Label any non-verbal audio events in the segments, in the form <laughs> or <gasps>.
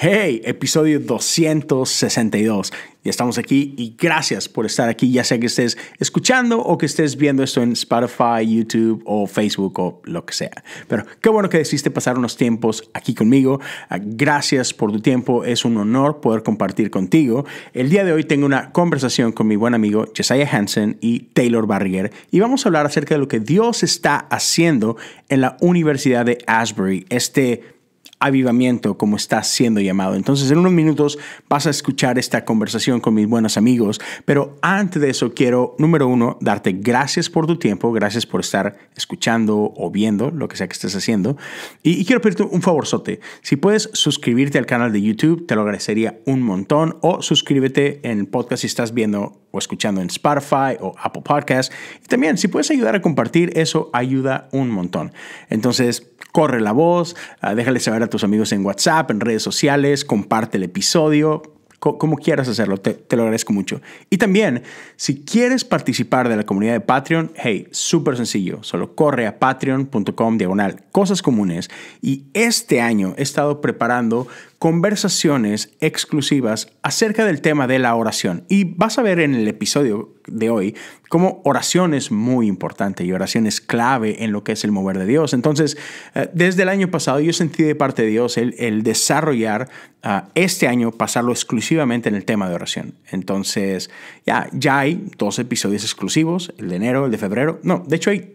Hey, episodio 262. Ya estamos aquí y gracias por estar aquí, ya sea que estés escuchando o que estés viendo esto en Spotify, YouTube o Facebook o lo que sea. Pero qué bueno que decidiste pasar unos tiempos aquí conmigo. Ah, gracias por tu tiempo, es un honor poder compartir contigo. El día de hoy tengo una conversación con mi buen amigo Jesiah Hansen y Taylor Barrier y vamos a hablar acerca de lo que Dios está haciendo en la Universidad de Asbury, este avivamiento como está siendo llamado. Entonces en unos minutos vas a escuchar esta conversación con mis buenos amigos, pero antes de eso quiero, número uno, darte gracias por tu tiempo, gracias por estar escuchando o viendo lo que sea que estés haciendo. Y, quiero pedirte un favorzote, si puedes suscribirte al canal de YouTube, te lo agradecería un montón, o suscríbete en el podcast si estás viendo o escuchando en Spotify o Apple Podcast. Y también si puedes ayudar a compartir, eso ayuda un montón. Entonces, corre la voz, ah, déjale saber a tus amigos en WhatsApp, en redes sociales, comparte el episodio, como quieras hacerlo, te, lo agradezco mucho. Y también, si quieres participar de la comunidad de Patreon, hey, súper sencillo, solo corre a patreon.com diagonal cosas comunes y este año he estado preparando conversaciones exclusivas acerca del tema de la oración. Y vas a ver en el episodio de hoy cómo oración es muy importante y oración es clave en lo que es el mover de Dios. Entonces, eh, desde el año pasado yo sentí de parte de Dios el, desarrollar ah, este año, pasarlo exclusivamente en el tema de oración. Entonces, ya, ya hay dos episodios exclusivos, el de enero, el de febrero. No, de hecho hay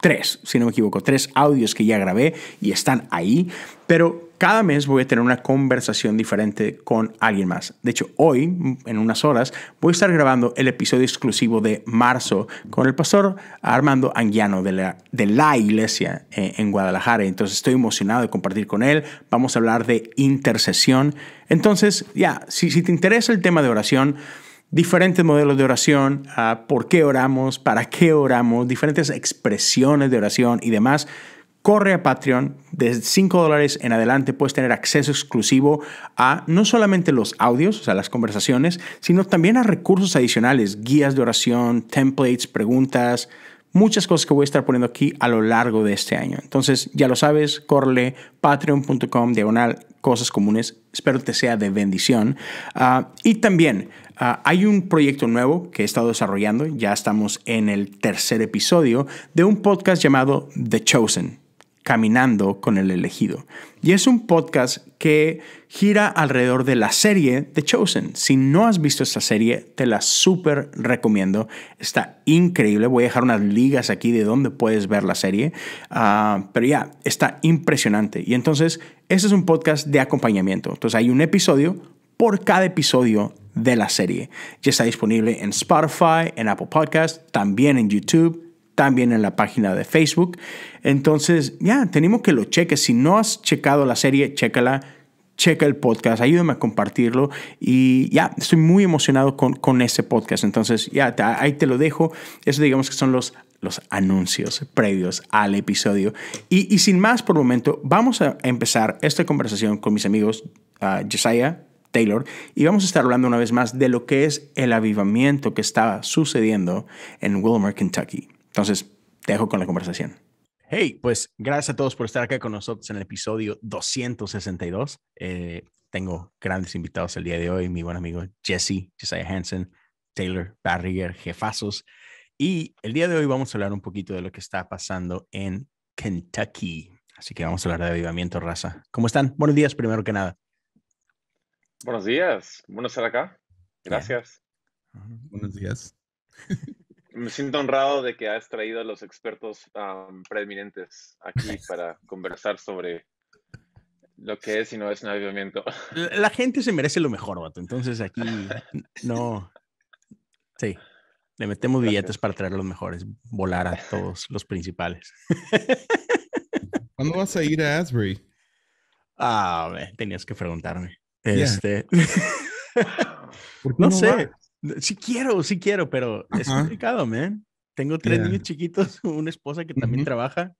tres, si no me equivoco, tres audios que ya grabé y están ahí. Pero cada mes voy a tener una conversación diferente con alguien más. De hecho, hoy, en unas horas, voy a estar grabando el episodio exclusivo de marzo con el pastor Armando Anguiano de la, iglesia eh, en Guadalajara. Entonces estoy emocionado de compartir con él. Vamos a hablar de intercesión. Entonces, ya, si, te interesa el tema de oración, diferentes modelos de oración, ah, por qué oramos, para qué oramos, diferentes expresiones de oración y demás. Corre a Patreon, de 5 dólares en adelante puedes tener acceso exclusivo a no solamente los audios, o sea, las conversaciones, sino también a recursos adicionales, guías de oración, templates, preguntas, muchas cosas que voy a estar poniendo aquí a lo largo de este año. Entonces, ya lo sabes, corre patreon.com diagonal cosas comunes. Espero te sea de bendición. Ah, y también ah, hay un proyecto nuevo que he estado desarrollando, ya estamos en el tercer episodio, de un podcast llamado The Chosen. Caminando con el elegido. Y es un podcast que gira alrededor de la serie The Chosen. Si no has visto esta serie, te la súper recomiendo. Está increíble. Voy a dejar unas ligas aquí de dónde puedes ver la serie. Ah, pero ya, está impresionante. Y entonces, ese es un podcast de acompañamiento. Entonces, hay un episodio por cada episodio de la serie. Ya está disponible en Spotify, en Apple Podcast, también en YouTube también en la página de Facebook. Entonces, ya, tenemos que lo cheques. Si no has checado la serie, chécala, checa el podcast, ayúdame a compartirlo. Y ya, estoy muy emocionado con, con ese podcast. Entonces, ya, ahí te lo dejo. Eso digamos que son los, los anuncios previos al episodio. Y, sin más por momento, vamos a empezar esta conversación con mis amigos uh, Josiah Taylor y vamos a estar hablando una vez más de lo que es el avivamiento que estaba sucediendo en Wilmer, Kentucky. Entonces, dejo con la conversación. Hey, pues gracias a todos por estar acá con nosotros en el episodio 262. Eh, tengo grandes invitados el día de hoy, mi buen amigo Jesse, Josiah Hansen, Taylor Barriger, jefazos. Y el día de hoy vamos a hablar un poquito de lo que está pasando en Kentucky. Así que vamos a hablar de avivamiento raza. ¿Cómo están? Buenos días, primero que nada. Buenos días. Bueno estar acá. Gracias. Buenos días. <laughs> me siento honrado de que has traído a los expertos preeminentes aquí <laughs> para conversar sobre lo que es y no es un avivamiento. La, gente se merece lo mejor, vato. Entonces aquí no. Sí. Le metemos billetes para traer los mejores, volar a todos los principales. <laughs> ¿Cuándo vas a ir a Asbury? Ah, tenías que preguntarme. Este. <laughs> no, sé. Sí quiero, sí quiero, pero es complicado, man. Tengo tres niños chiquitos, <laughs> una esposa que también trabaja.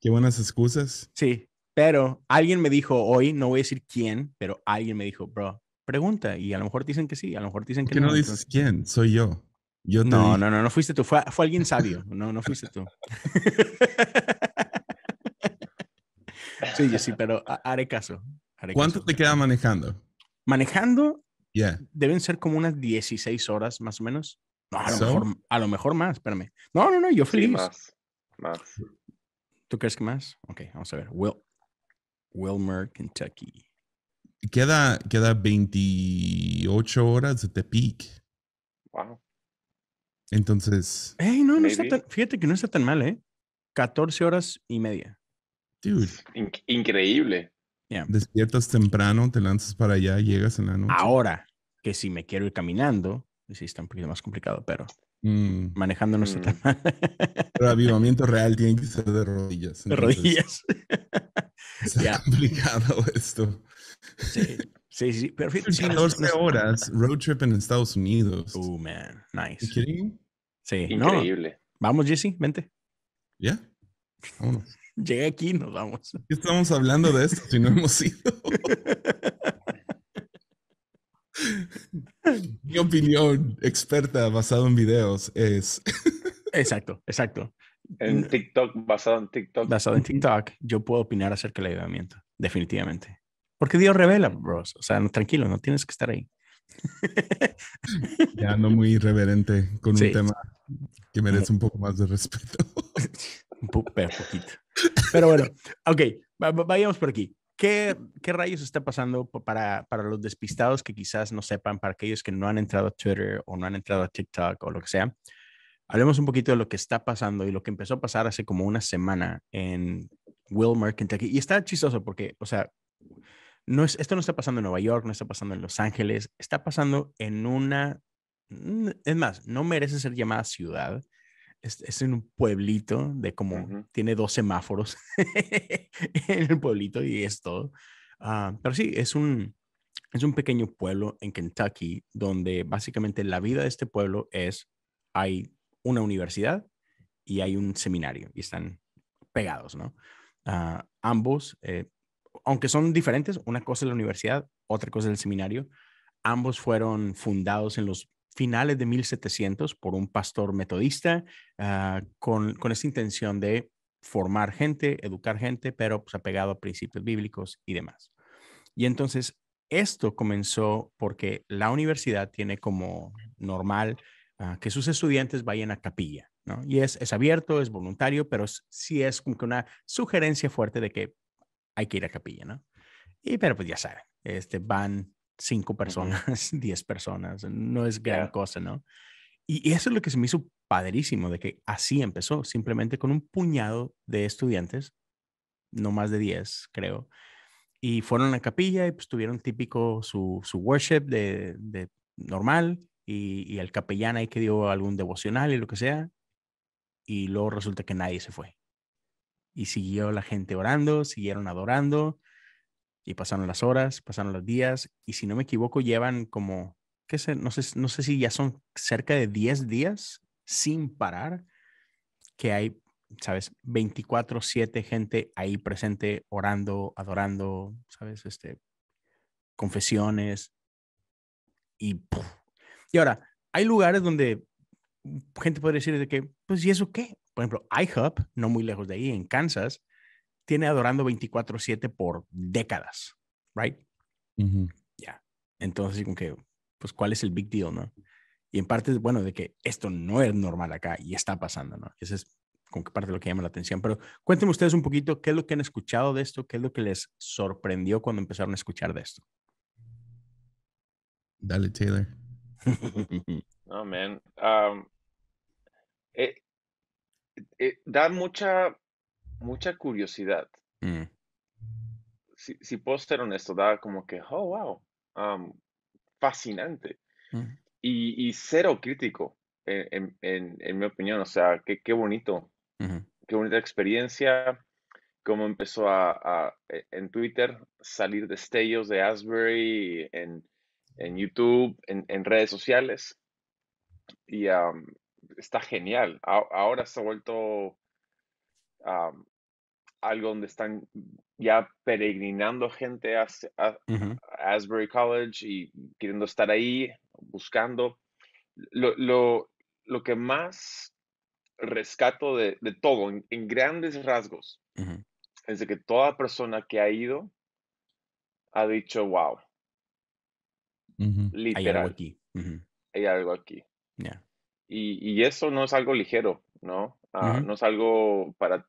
Qué buenas excusas. Sí, pero alguien me dijo hoy, no voy a decir quién, pero alguien me dijo, bro, pregunta. Y a lo mejor te dicen que sí, a lo mejor te dicen que ¿Qué no. dices quién? Soy yo. Yo no, No, no, no, no fuiste tú. Fue, fue alguien sabio. No, no fuiste tú. <laughs> sí, sí, pero haré caso. ¿Cuánto te queda manejando? Manejando Deben ser como unas 16 horas más o menos. a, lo mejor, más, espérame. No, no, no, yo feliz. más, ¿Tú crees que más? Ok, vamos a ver. Wilmer, Kentucky. Queda, queda 28 horas de peak Wow. Entonces. fíjate que no está tan mal, ¿eh? 14 horas y media. increíble. Despiertas temprano, te lanzas para allá, llegas en la noche. Ahora, que si me quiero ir caminando, sí está un poquito más complicado, pero mm. manejando no mm. tema. <laughs> Pero avivamiento real tiene que ser de rodillas. De rodillas. <laughs> Está complicado esto. Sí. Sí, sí, pero horas road trip en Estados Unidos. Oh, man, nice. ¿Qué sí, Increíble. Vamos, Jesse, vente. Ya. Yeah. Vámonos. Llegué aquí nos vamos. estamos hablando de esto si no hemos ido? <laughs> Mi opinión experta basada en videos es. exacto, exacto. En TikTok, basado en TikTok. Basado en TikTok, yo puedo opinar acerca del ayudamiento definitivamente. Porque Dios revela, bros. O sea, tranquilo, no tienes que estar ahí. ya no muy irreverente con un tema que merece un poco más de respeto. <laughs> Pero poquito. Pero bueno, ok, vayamos por aquí. ¿Qué, rayos está pasando para, para los despistados que quizás no sepan, para aquellos que no han entrado a Twitter o no han entrado a TikTok o lo que sea? Hablemos un poquito de lo que está pasando y lo que empezó a pasar hace como una semana en Wilmer, Kentucky. Y está chistoso porque, o sea, no esto no está pasando en Nueva York, no está pasando en Los Ángeles, está pasando en una, es más, no merece ser llamada ciudad, es, en un pueblito de como, tiene dos semáforos <laughs> en el pueblito y es todo. Ah, pero sí, es un, es un pequeño pueblo en Kentucky donde básicamente la vida de este pueblo es, hay una universidad y hay un seminario y están pegados, ¿no? Ah, ambos, eh, aunque son diferentes, una cosa es la universidad, otra cosa es el seminario, ambos fueron fundados en los finales de 1700 por un pastor metodista ah, con, con esa intención de formar gente, educar gente, pero pues, apegado a principios bíblicos y demás. Y entonces esto comenzó porque la universidad tiene como normal ah, que sus estudiantes vayan a capilla, ¿no? Y es, es abierto, es voluntario, pero sí es como que una sugerencia fuerte de que hay que ir a capilla, ¿no? Y pero pues ya saben, este, van cinco personas, <laughs> diez personas, no es gran cosa, ¿no? Y, eso es lo que se me hizo padrísimo, de que así empezó, simplemente con un puñado de estudiantes, no más de diez, creo, y fueron a la capilla y pues tuvieron típico su, worship de, normal y, y, el capellán ahí que dio algún devocional y lo que sea, y luego resulta que nadie se fue. Y siguió la gente orando, siguieron adorando, y pasaron las horas, pasaron los días, y si no me equivoco, llevan como, qué sé, no sé, no sé si ya son cerca de 10 días sin parar, que hay, sabes, 24/7 gente ahí presente, orando, adorando, sabes, este, confesiones, y, y ahora, hay lugares donde gente puede decir de que, pues, ¿y eso qué? Por ejemplo, iHub, no muy lejos de ahí, en Kansas, tiene adorando 24/7 por décadas, ¿right? Ya. Entonces, como que, pues, ¿cuál es el big deal, no? Y en parte, bueno, de que esto no es normal acá y está pasando, ¿no? Eso es como que parte de lo que llama la atención. Pero cuéntenme ustedes un poquito qué es lo que han escuchado de esto, qué es lo que les sorprendió cuando empezaron a escuchar de esto. Dale, Taylor. <laughs> oh, man. Um, eh, eh, mucha mucha curiosidad. Mm. Si, si, puedo ser honesto, da como que, oh, wow, fascinante. Mm. Y, y, cero crítico, eh, en, mi opinión. O sea, qué, qué bonito. Qué bonita experiencia. Cómo empezó a, e, en Twitter salir destellos de Asbury en, YouTube, en, redes sociales. Y está genial. ahora se ha vuelto algo donde están ya peregrinando gente a, Asbury College y queriendo estar ahí, buscando. Lo, lo, lo que más rescato de, de todo, en, grandes rasgos, es de que toda persona que ha ido ha dicho, wow, literal. Hay algo aquí. Hay algo aquí. Y, y, eso no es algo ligero, ¿no? Ah, no es algo para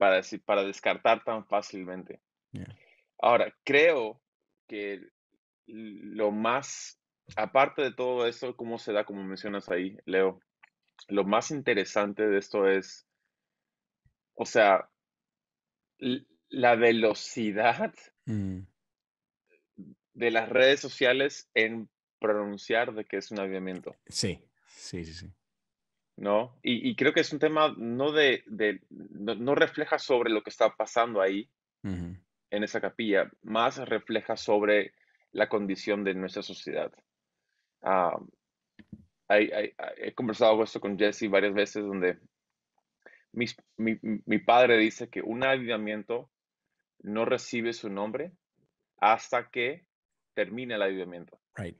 para, para descartar tan fácilmente. Ahora, creo que lo más, aparte de todo esto, cómo se da, como mencionas ahí, Leo, lo más interesante de esto es, o sea, la velocidad mm. de las redes sociales en pronunciar de que es un aviamiento. Sí, sí, sí, sí. ¿no? Y, creo que es un tema no de, no, refleja sobre lo que está pasando ahí en esa capilla, más refleja sobre la condición de nuestra sociedad. Ah, he conversado esto con Jesse varias veces donde mi, padre dice que un avivamiento no recibe su nombre hasta que termina el avivamiento. Right.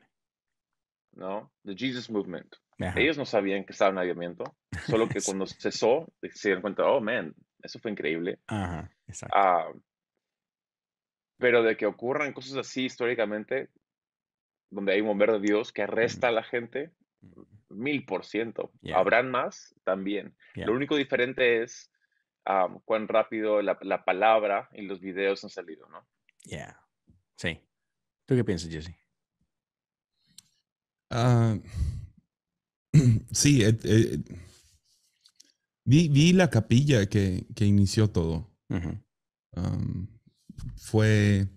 ¿No? The Jesus Movement. Ellos no sabían que estaba en avivamiento, solo que <laughs> cuando cesó, se dieron cuenta, oh, man, eso fue increíble. Ah, pero de que ocurran cosas así históricamente, donde hay un bombero de Dios que arresta a la gente, mil por ciento. Habrán más también. Lo único diferente es cuán rápido la, palabra y los videos han salido, ¿no? Yeah. Sí. ¿Tú qué piensas, Jesse? Ah, <clears throat> sí, eh, eh, vi, la capilla que, inició todo. fue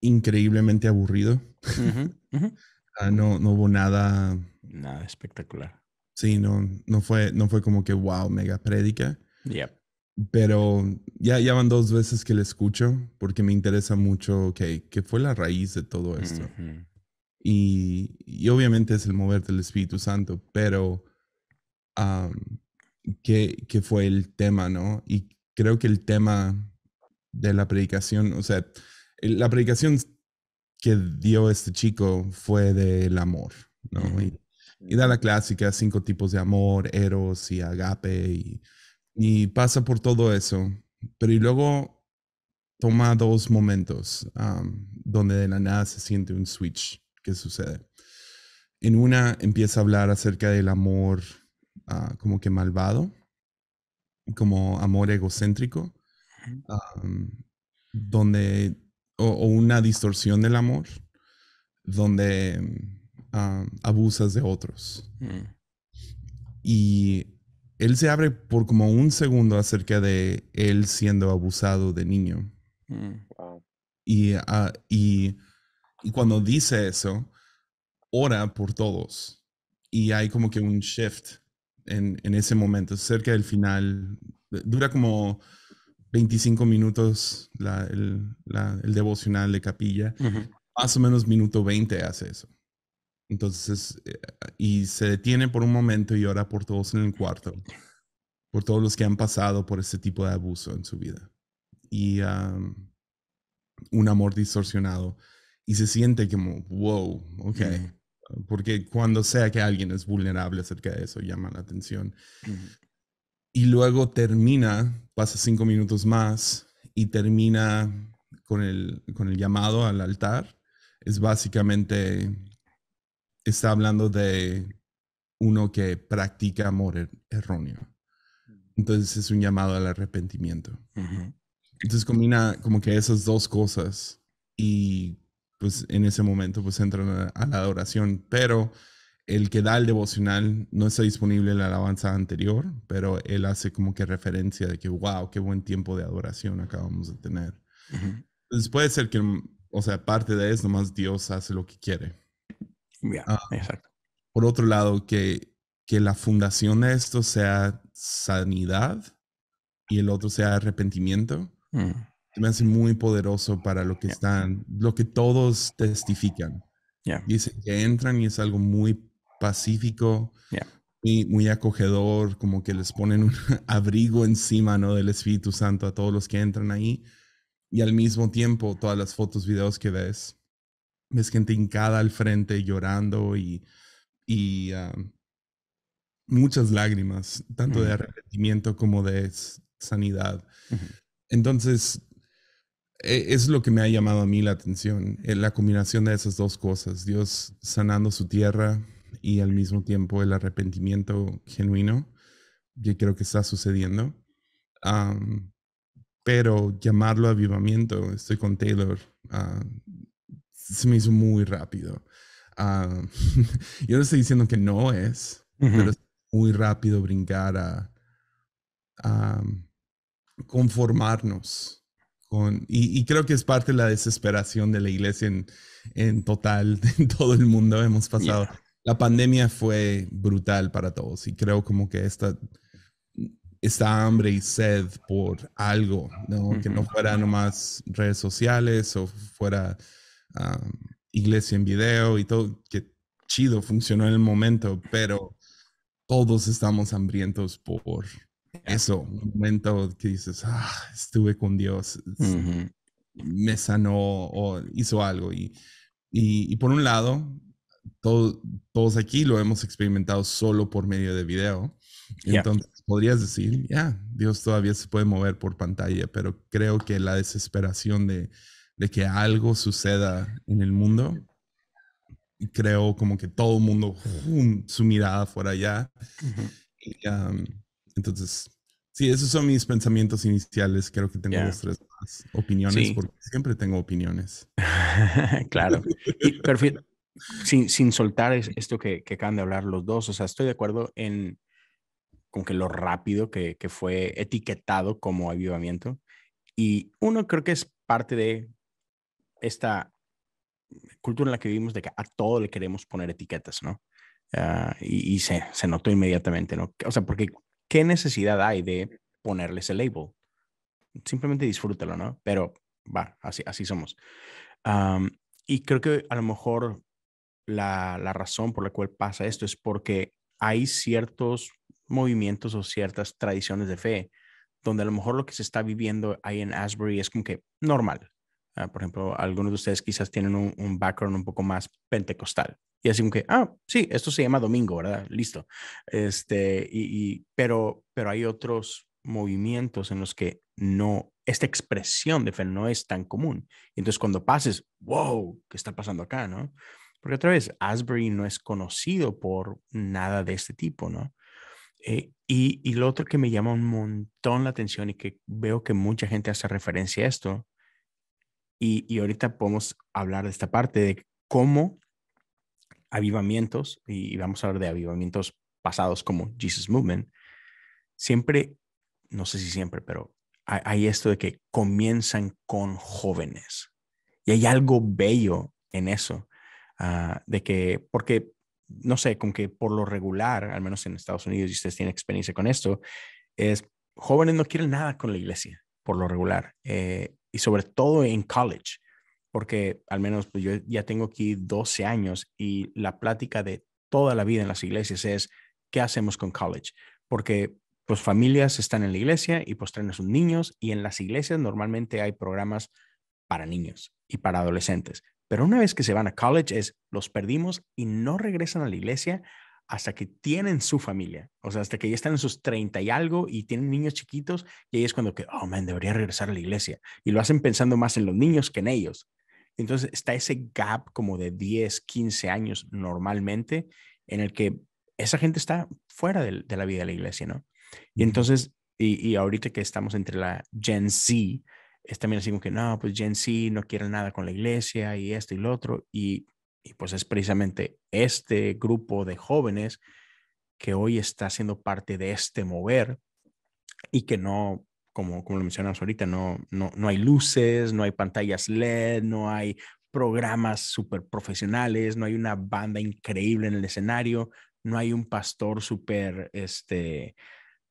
increíblemente aburrido. <laughs> Ah, no, no hubo nada. Nada espectacular. Sí, no, no, fue, no fue como que wow, mega prédica. Pero ya, ya van dos veces que la escucho porque me interesa mucho, que ¿qué fue la raíz de todo esto? Y, obviamente es el mover del Espíritu Santo, pero ¿qué que, fue el tema, ¿no? Y creo que el tema de la predicación, o sea, la predicación que dio este chico fue del amor, ¿no? y, da la clásica, cinco tipos de amor, eros y agape, y, pasa por todo eso, pero y luego toma dos momentos donde de la nada se siente un switch ¿Qué sucede. En una empieza a hablar acerca del amor ah, como que malvado, como amor egocéntrico, donde, o, una distorsión del amor, donde abusas de otros. Mm. Y él se abre por como un segundo acerca de él siendo abusado de niño. Mm. y ah, y cuando dice eso, ora por todos. Y hay como que un shift en, ese momento, cerca del final. Dura como 25 minutos el, devocional de capilla. Más o menos minuto 20 hace eso. Entonces, eh, y se detiene por un momento y ora por todos en el cuarto, por todos los que han pasado por este tipo de abuso en su vida. Y un amor distorsionado y se siente como, wow, ok. Porque cuando sea que alguien es vulnerable acerca de eso, llama la atención. Y luego termina, pasa cinco minutos más y termina con el, con el llamado al altar. Es básicamente, está hablando de uno que practica amor er, erróneo. Entonces es un llamado al arrepentimiento. Entonces combina como que esas dos cosas y pues en ese momento pues entran a, la adoración, pero el que da el devocional no está disponible en la alabanza anterior, pero él hace como que referencia de que, wow, qué buen tiempo de adoración acabamos de tener. Entonces puede ser que, o sea, parte de eso, más Dios hace lo que quiere. Ah, exacto. Por otro lado, que, que la fundación de esto sea sanidad y el otro sea arrepentimiento. Mm me hace muy poderoso para lo que están, lo que todos testifican. Yeah. Dice que entran y es algo muy pacífico, Y muy, acogedor, como que les ponen un <laughs> abrigo encima ¿no? del Espíritu Santo a todos los que entran ahí. Y al mismo tiempo, todas las fotos, videos que ves, ves gente hincada al frente llorando y, y ah, muchas lágrimas, tanto de arrepentimiento como de sanidad. Entonces, e, es lo que me ha llamado a mí la atención, eh, la combinación de esas dos cosas, Dios sanando su tierra y al mismo tiempo el arrepentimiento genuino que creo que está sucediendo. pero llamarlo avivamiento, estoy con Taylor, ah, se me hizo muy rápido. Ah, <laughs> yo no estoy diciendo que no es, pero es muy rápido brincar a conformarnos y, creo que es parte de la desesperación de la iglesia en, en total, <laughs> en todo el mundo. Hemos pasado. La pandemia fue brutal para todos y creo como que esta, esta hambre y sed por algo, ¿no? Que no fuera nomás redes sociales o fuera iglesia en video y todo, que chido, funcionó en el momento, pero todos estamos hambrientos por eso, un momento que dices, ah, estuve con Dios, me sanó o hizo algo. Y, y, por un lado, todos aquí lo hemos experimentado solo por medio de video. Entonces, podrías decir, ya, Dios todavía se puede mover por pantalla, pero creo que la desesperación de, que algo suceda en el mundo, creo como que todo el mundo, su mirada fuera allá. entonces, Sí, esos son mis pensamientos iniciales. Creo que tengo dos, tres más opiniones, porque siempre tengo opiniones. <laughs> claro. Sin, sin, soltar esto que, que, acaban de hablar los dos, o sea, estoy de acuerdo en con que lo rápido que, que fue etiquetado como avivamiento. Y uno creo que es parte de esta cultura en la que vivimos de que a todo le queremos poner etiquetas, ¿no? Ah, y, y se, se, notó inmediatamente, ¿no? O sea, porque ¿qué necesidad hay de ponerle el label? Simplemente disfrútalo, ¿no? Pero va, así, así somos. y creo que a lo mejor la, la razón por la cual pasa esto es porque hay ciertos movimientos o ciertas tradiciones de fe donde a lo mejor lo que se está viviendo ahí en Asbury es como que normal, Ah, por ejemplo, algunos de ustedes quizás tienen un, background un poco más pentecostal. Y así como que, ah, sí, esto se llama domingo, ¿verdad? Listo. Este, y, pero, pero hay otros movimientos en los que no, esta expresión de fe no es tan común. Y entonces cuando pases, wow, ¿qué está pasando acá, no? Porque otra vez, Asbury no es conocido por nada de este tipo, ¿no? Eh, y, y lo otro que me llama un montón la atención y que veo que mucha gente hace referencia a esto y, ahorita podemos hablar de esta parte de cómo avivamientos, y vamos a hablar de avivamientos pasados como Jesus Movement, siempre, no sé si siempre, pero hay, esto de que comienzan con jóvenes. Y hay algo bello en eso, ah, de que, porque, no sé, con que por lo regular, al menos en Estados Unidos, y ustedes tienen experiencia con esto, es jóvenes no quieren nada con la iglesia, por lo regular. Eh, y sobre todo en college, porque al menos pues, yo ya tengo aquí 12 años y la plática de toda la vida en las iglesias es qué hacemos con college, porque pues familias están en la iglesia y pues traen a sus niños y en las iglesias normalmente hay programas para niños y para adolescentes, pero una vez que se van a college es los perdimos y no regresan a la iglesia hasta que tienen su familia, o sea, hasta que ya están en sus 30 y algo y tienen niños chiquitos, y ahí es cuando que, oh, man, debería regresar a la iglesia. Y lo hacen pensando más en los niños que en ellos. Entonces está ese gap como de 10, 15 años normalmente en el que esa gente está fuera de, la vida de la iglesia, ¿no? Y entonces, y, y, ahorita que estamos entre la Gen Z, es también así como que, no, pues Gen Z no quiere nada con la iglesia y esto y lo otro. Y y pues es precisamente este grupo de jóvenes que hoy está siendo parte de este mover y que no, como, como lo mencionamos ahorita, no, no, hay luces, no hay pantallas LED, no hay programas súper profesionales, no hay una banda increíble en el escenario, no hay un pastor súper, este,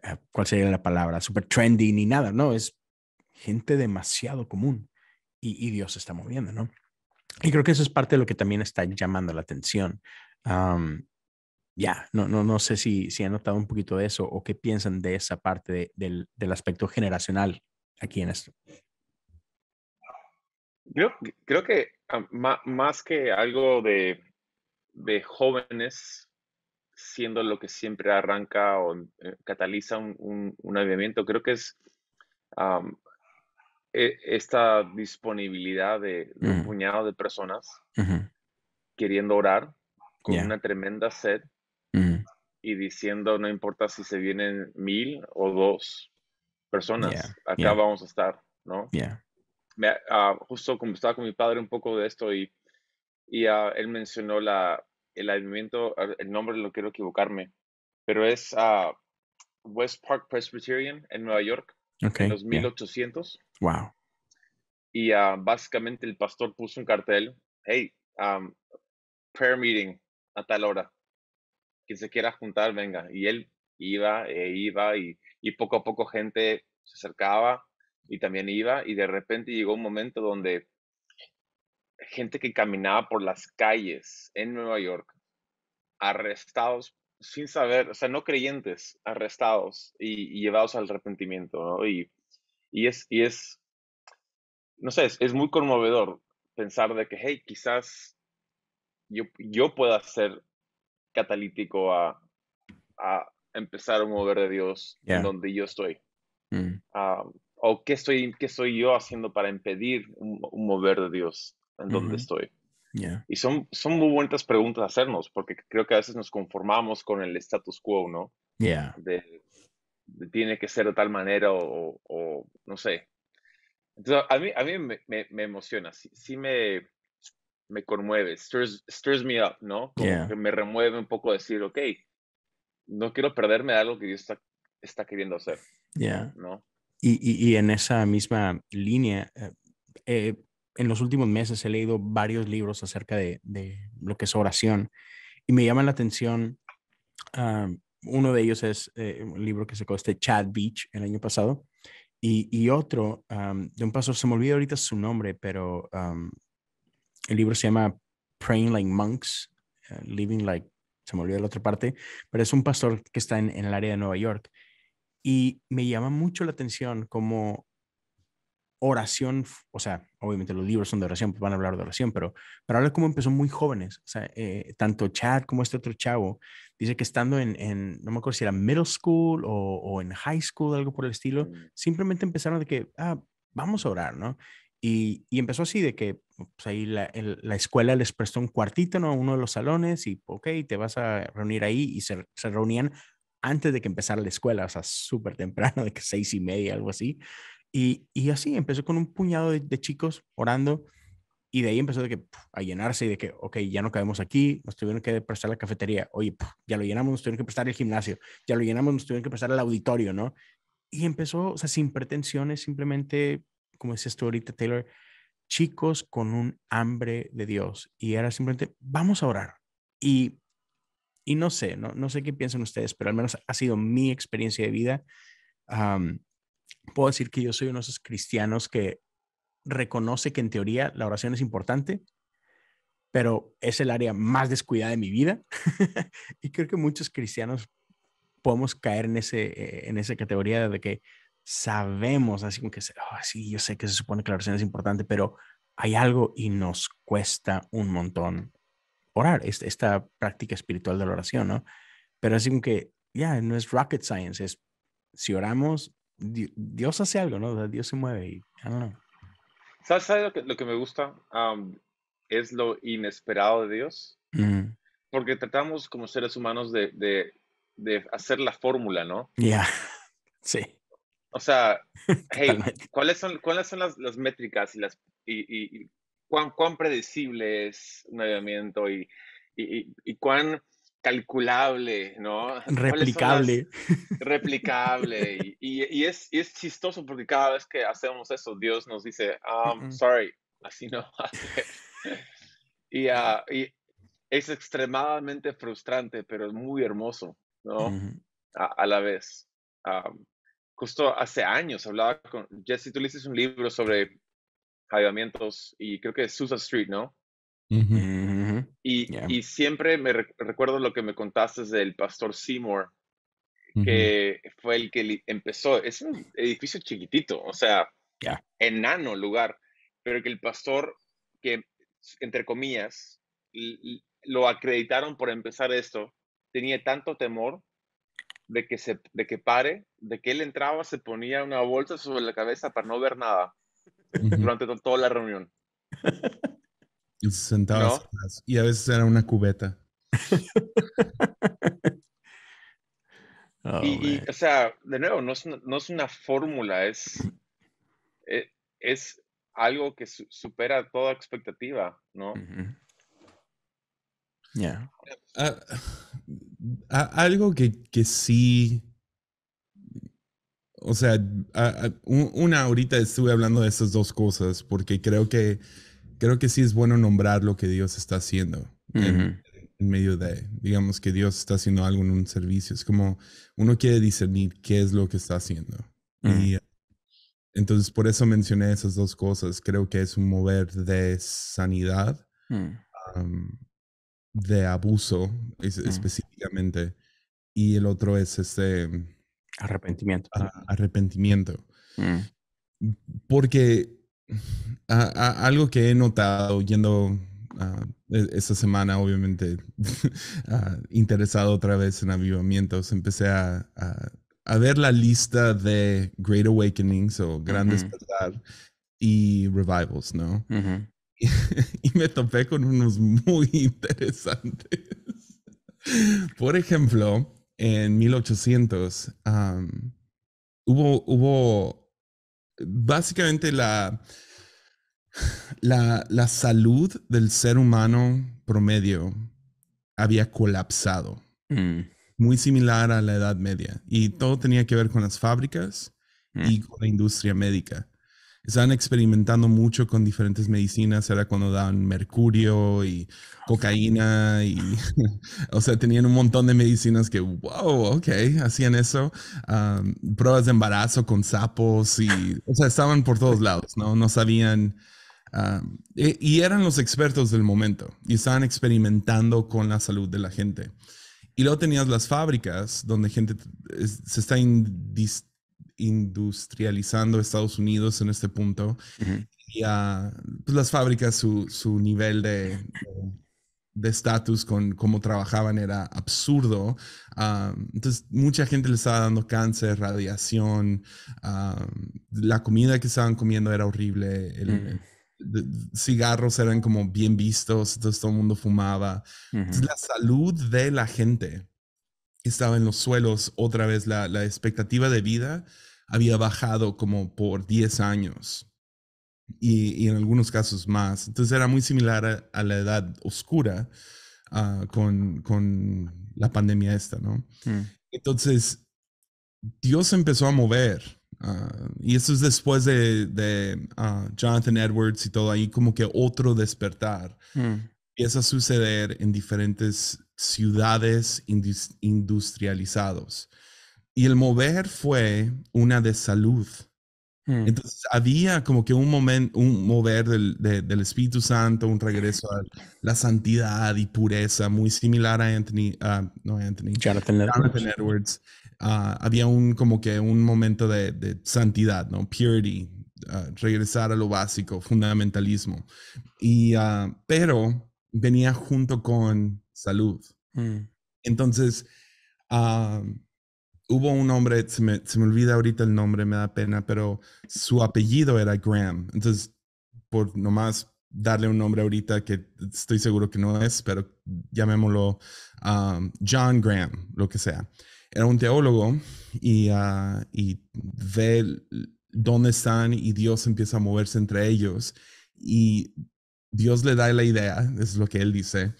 ah, ¿cuál sería la palabra? Súper trendy ni nada, no, es gente demasiado común y, y Dios está moviendo, ¿no? Y creo que eso es parte de lo que también está llamando la atención. ya, no, no, no sé si, si han notado un poquito de eso o qué piensan de esa parte del, del, aspecto generacional aquí en esto. Yo creo que más que algo de, de, jóvenes siendo lo que siempre arranca o eh, cataliza un, un, avivamiento, creo que es eh, esta disponibilidad de, un mm. puñado de personas queriendo orar con una tremenda sed y diciendo, no importa si se vienen mil o dos personas, acá vamos a estar, ¿no? Ah, justo como estaba justo con mi padre un poco de esto y, y ah, él mencionó la, el alimento, ah, el nombre lo quiero equivocarme, pero es West Park Presbyterian en Nueva York en los 1800. Wow. Y ah, básicamente el pastor puso un cartel, hey, um, prayer meeting a tal hora. Quien se quiera juntar, venga. Y él iba e iba y, y poco a poco gente se acercaba y también iba y de repente llegó un momento donde gente que caminaba por las calles en Nueva York, arrestados sin saber, o sea, no creyentes arrestados y, llevados al arrepentimiento, ¿no? Y, y, es, y es, no sé, es, muy conmovedor pensar de que, hey, quizás yo, yo pueda ser catalítico a, a empezar a mover de Dios en donde yo estoy. Mm. o qué estoy, estoy yo haciendo para impedir un, mover de Dios en donde estoy. Y son, son muy buenas preguntas hacernos, porque creo que a veces nos conformamos con el status quo, ¿no? tiene que ser de tal manera o, no sé. Entonces, a mí, a mí me, emociona, sí, me, me conmueve, stirs, stirs me up, ¿no? me remueve un poco decir, ok, no quiero perderme de algo que Dios está, está queriendo hacer. ¿no? Y, y, en esa misma línea, eh, eh en los últimos meses he leído varios libros acerca de, lo que es oración y me llama la atención. Ah, uno de ellos es eh, un libro que se este Chad Beach el año pasado y, otro ah, de un pastor, se me olvida ahorita su nombre, pero ah, el libro se llama Praying Like Monks, eh, Living Like, se me olvida la otra parte, pero es un pastor que está en, el área de Nueva York y me llama mucho la atención cómo oración, o sea, obviamente los libros son de oración, pues van a hablar de oración, pero, pero habla cómo empezó muy jóvenes, o sea, eh, tanto Chad como este otro chavo, dice que estando en, no me acuerdo si era middle school o, en high school, algo por el estilo, mm. simplemente empezaron de que, ah, vamos a orar, ¿no? Y, empezó así de que pues ahí la, escuela les prestó un cuartito, ¿no? Uno de los salones y, ok, te vas a reunir ahí y se, se reunían antes de que empezara la escuela, o sea, súper temprano, de que seis y media, algo así. Y, así empezó con un puñado de, chicos orando y de ahí empezó de que, a llenarse y de que, ok, ya no cabemos aquí, nos tuvieron que prestar la cafetería, oye, ya lo llenamos, nos tuvieron que prestar el gimnasio, ya lo llenamos, nos tuvieron que prestar el auditorio, ¿no? Y empezó, o sea, sin pretensiones, simplemente, como decías tú ahorita, Taylor, chicos con un hambre de Dios. Y era simplemente, vamos a orar. Y, y no sé, no, no sé qué piensan ustedes, pero al menos ha sido mi experiencia de vida puedo decir que yo soy uno de esos cristianos que reconoce que en teoría la oración es importante, pero es el área más descuidada de mi vida. <laughs> y creo que muchos cristianos podemos caer en, ese, en esa categoría de que sabemos, así como que, ah, sí, yo sé que se supone que la oración es importante, pero hay algo y nos cuesta un montón orar, esta, práctica espiritual de la oración, ¿no? Pero así como que, ya, no es rocket science, es si oramos, Dios hace algo, ¿no? Dios se mueve y... ¿Sabes, lo, que, lo que me gusta? es lo inesperado de Dios. Mm. Porque tratamos como seres humanos de, de, de hacer la fórmula, ¿no? Ya, <laughs> sí. O sea, <laughs> hey, ¿cuáles son, cuáles son las, métricas y, las, y, y, cuán, cuán predecible es un avivamiento y, y, y cuán calculable, ¿no? <laughs> Replicable. <laughs> Replicable. y, es, chistoso porque cada vez que hacemos eso, Dios nos dice, um, sorry, así no hace. <laughs> Ah, y, es extremadamente frustrante, pero es muy hermoso, ¿no? A, la vez. Um, justo hace años hablaba con Jesse, tú le hiciste un libro sobre avivamientos y creo que es Susa Street, ¿no? Y, siempre me recuerdo lo que me contaste del pastor Seymour, que fue el que empezó. Es un edificio chiquitito, o sea, enano lugar, pero que el pastor, que entre comillas, lo acreditaron por empezar esto, tenía tanto temor de que, se, de que pare, de que él entraba, se ponía una bolsa sobre la cabeza para no ver nada durante toda la reunión. <laughs> Y Y a veces era una cubeta. <laughs> Oh, y, o sea, de nuevo, no es una, fórmula, es, eh, es, algo que supera toda expectativa, ¿no? Ah, algo que, que, sí. O sea, una ahorita estuve hablando de esas dos cosas porque creo que creo que sí es bueno nombrar lo que Dios está haciendo en, medio de, digamos que Dios está haciendo algo en un servicio. Es como uno quiere discernir qué es lo que está haciendo. Y entonces por eso mencioné esas dos cosas. Creo que es un mover de sanidad, mm. de abuso mm. específicamente. Y el otro es este... Arrepentimiento. arrepentimiento. Mm. Porque <laughs> algo que he notado yendo ah, e, esta semana, obviamente, <laughs> ah, interesado otra vez en avivamientos, empecé a, a, ver la lista de Great Awakenings o Grandes Despertar y Revivals, ¿no? <laughs> Y, me topé con unos muy interesantes. Por ejemplo, en 1800 hubo, hubo básicamente la, la, salud del ser humano promedio había colapsado. Mm. Muy similar a la Edad Media. Y todo tenía que ver con las fábricas y mm. con la industria médica. Estaban experimentando mucho con diferentes medicinas, era cuando daban mercurio y cocaína y, <laughs> o sea, tenían un montón de medicinas que, wow, ok, hacían eso. pruebas de embarazo con sapos y, o sea, estaban por todos lados, ¿no? No sabían. E, y eran los expertos del momento y estaban experimentando con la salud de la gente. Y luego tenías las fábricas donde gente se está industrializando Estados Unidos en este punto y a pues, las fábricas, su, su nivel de estatus de, estatus con cómo trabajaban era absurdo. entonces, mucha gente le estaba dando cáncer, radiación, la comida que estaban comiendo era horrible. cigarros eran como bien vistos, entonces todo el mundo fumaba. la salud de la gente estaba en los suelos otra vez. La, expectativa de vida había bajado como por 10 años y, en algunos casos más. Entonces era muy similar a, la edad oscura ah, con, la pandemia esta, ¿no? Hmm. Entonces, Dios empezó a mover. Ah, y eso es después de, de ah, Jonathan Edwards y todo ahí, como que otro despertar hmm. empieza a suceder en diferentes ciudades industrializados. Y el mover fue una de salud. Hmm. Entonces había como que un momento, un mover del, del, Espíritu Santo, un regreso a la santidad y pureza, muy similar a Anthony, no Anthony, Jonathan, Edwards. Ah, había un como que un momento de, de santidad, ¿no? Purity, ah, regresar a lo básico, fundamentalismo. Y, ah, pero venía junto con salud. Mm. Entonces, ah, hubo un hombre, se me, olvida ahorita el nombre, me da pena, pero su apellido era Graham. Entonces, por nomás darle un nombre ahorita que estoy seguro que no es, pero llamémoslo ah, John Graham, lo que sea. Era un teólogo y, ah, y ve dónde están y Dios empieza a moverse entre ellos y Dios le da la idea, es lo que él dice,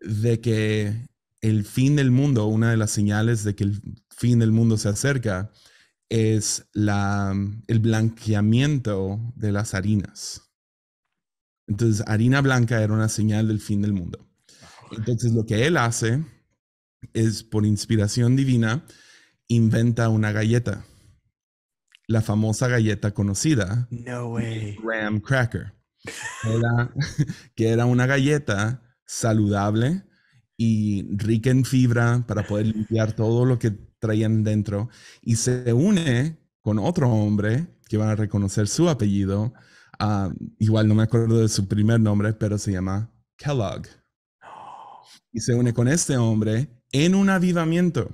de que el fin del mundo, una de las señales de que el fin del mundo se acerca, es el blanqueamiento de las harinas. Entonces, harina blanca era una señal del fin del mundo. Entonces, lo que él hace es, por inspiración divina, inventa una galleta. La famosa galleta conocida. Graham Cracker. que era <laughs> una galleta saludable y rica en fibra para poder limpiar todo lo que traían dentro. Y se une con otro hombre que van a reconocer su apellido. Ah, igual no me acuerdo de su primer nombre, pero se llama Kellogg. <gasps> Y se une con este hombre en un avivamiento.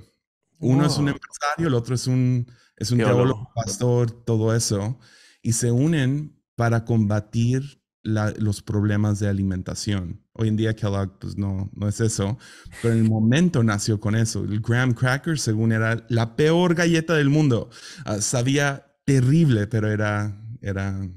Uno es un empresario, el otro es un, es un teólogo, pastor, todo eso. Y se unen para combatir los problemas de alimentación. Hoy en día Kellogg pues no, no es eso, pero en el momento nació con eso. El graham cracker, según era la peor galleta del mundo. Ah, sabía terrible, pero era, era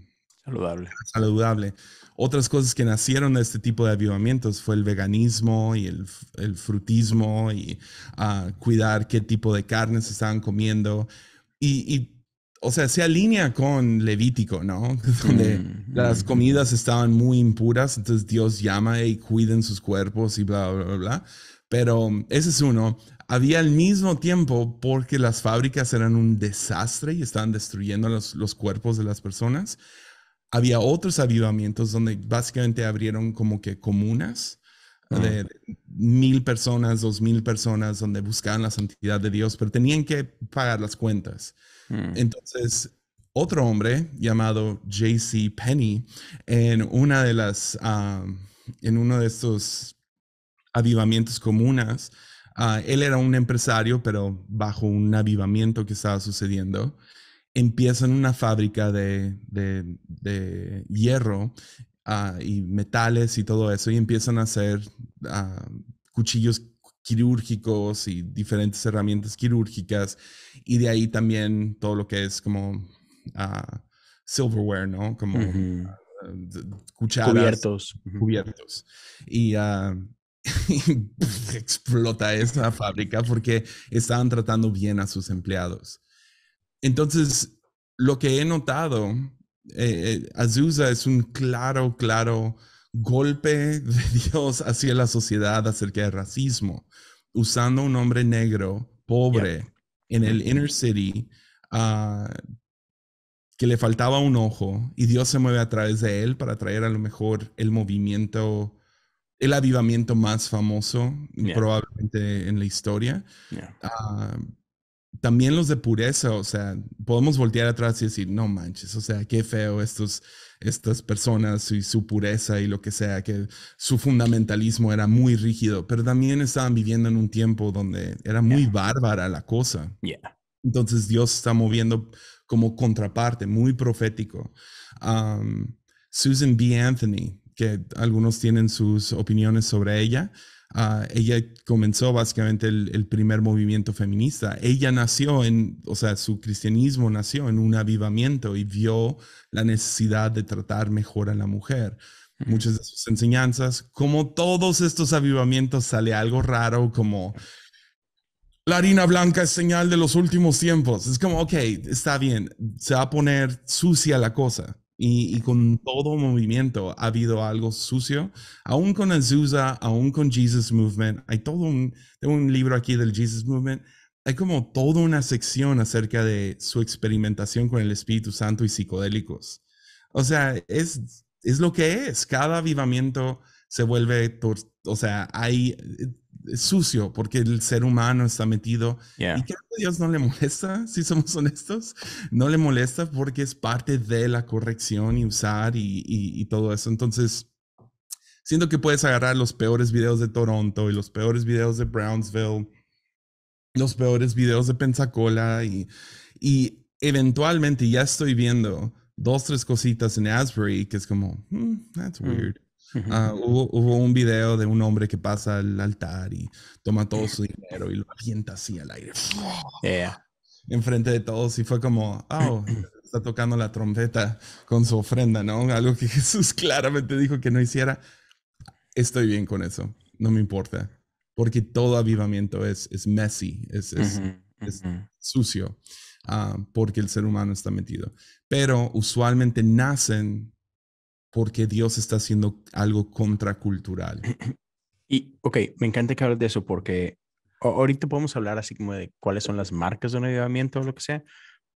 saludable. saludable. Otras cosas que nacieron de este tipo de avivamientos fue el veganismo y el, el frutismo y ah, cuidar qué tipo de carnes estaban comiendo. Y, y o sea, se alinea con Levítico, ¿no? <laughs> Donde mm, las mm, mm. comidas estaban muy impuras, entonces Dios llama y cuiden sus cuerpos y bla, bla, bla, Pero ese es uno. Había al mismo tiempo, porque las fábricas eran un desastre y estaban destruyendo los, cuerpos de las personas, había otros avivamientos donde básicamente abrieron como que comunas ah. de mil personas, dos mil personas, donde buscaban la santidad de Dios, pero tenían que pagar las cuentas. Mm. Entonces, otro hombre llamado JC Penny, en una de las, en uno de estos avivamientos comunes, ah, él era un empresario, pero bajo un avivamiento que estaba sucediendo, empiezan una fábrica de, hierro ah, y metales y todo eso, y empiezan a hacer ah, cuchillos quirúrgicos y diferentes herramientas quirúrgicas. Y de ahí también todo lo que es como ah, silverware, ¿no? Como ah, cucharas. Cubiertos. Cubiertos. Y, ah, <laughs> explota esa fábrica porque estaban tratando bien a sus empleados. Entonces, lo que he notado, eh, eh, Azusa es un claro, claro golpe de <laughs> Dios hacia la sociedad acerca del racismo, usando un hombre negro, pobre, en el inner city, ah, que le faltaba un ojo, y Dios se mueve a través de él para traer a lo mejor el movimiento, el avivamiento más famoso probablemente en la historia. Ah, también los de pureza, o sea, podemos voltear atrás y decir, no manches, o sea, qué feo estos estas personas y su pureza y lo que sea, que su fundamentalismo era muy rígido, pero también estaban viviendo en un tiempo donde era muy bárbara la cosa. Entonces Dios está moviendo como contraparte, muy profético. Susan B. Anthony, que algunos tienen sus opiniones sobre ella, Ah, ella comenzó básicamente el, el, primer movimiento feminista. Ella nació en, o sea, su cristianismo nació en un avivamiento y vio la necesidad de tratar mejor a la mujer. Mm. Muchas de sus enseñanzas, como todos estos avivamientos, sale algo raro como la harina blanca es señal de los últimos tiempos. Es como, ok, está bien, se va a poner sucia la cosa. Y, con todo movimiento ha habido algo sucio. Aún con Azusa, aún con Jesus Movement, hay todo un, tengo un libro aquí del Jesus Movement, hay como toda una sección acerca de su experimentación con el Espíritu Santo y psicodélicos. O sea, es, es lo que es. Cada avivamiento se vuelve, o sea, hay, es sucio porque el ser humano está metido. Y que a Dios no le molesta, <laughs> si somos honestos, no le molesta porque es parte de la corrección y usar y, todo eso. Entonces, siento que puedes agarrar los peores videos de Toronto y los peores videos de Brownsville, los peores videos de Pensacola y, y eventualmente ya estoy viendo dos, tres cositas en Asbury que es como, hmm, that's mm. weird. Ah, hubo, un video de un hombre que pasa al altar y toma todo su <laughs> dinero y lo avienta así al aire. Yeah. Enfrente de todos y fue como, oh, <clears throat> está tocando la trompeta con su ofrenda, ¿no? Algo que <laughs> Jesús claramente dijo que no hiciera. Estoy bien con eso, no me importa, porque todo avivamiento es, es messy, es, es sucio, ah, porque el ser humano está metido. Pero usualmente nacen porque Dios está haciendo algo contracultural. Y, ok, me encanta que hables de eso porque ahorita podemos hablar así como de cuáles son las marcas de un avivamiento o lo que sea,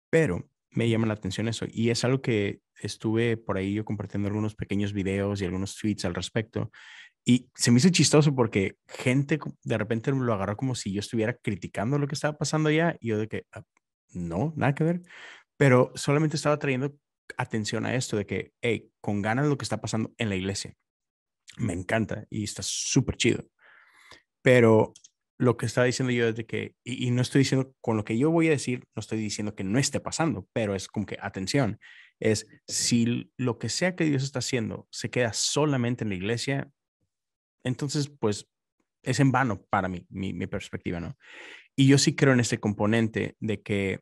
pero me llama la atención eso y es algo que estuve por ahí yo compartiendo algunos pequeños videos y algunos tweets al respecto y se me hizo chistoso porque gente de repente lo agarró como si yo estuviera criticando lo que estaba pasando allá y yo de que ah, no, nada que ver, pero solamente estaba trayendo atención a esto de que, hey, con ganas lo que está pasando en la iglesia. Me encanta y está súper chido. Pero lo que estaba diciendo yo es de que, y, no estoy diciendo, con lo que yo voy a decir, no estoy diciendo que no esté pasando, pero es como que, atención, es si lo que sea que Dios está haciendo se queda solamente en la iglesia, entonces pues es en vano para mí, mi, mi perspectiva, ¿no? Y yo sí creo en ese componente de que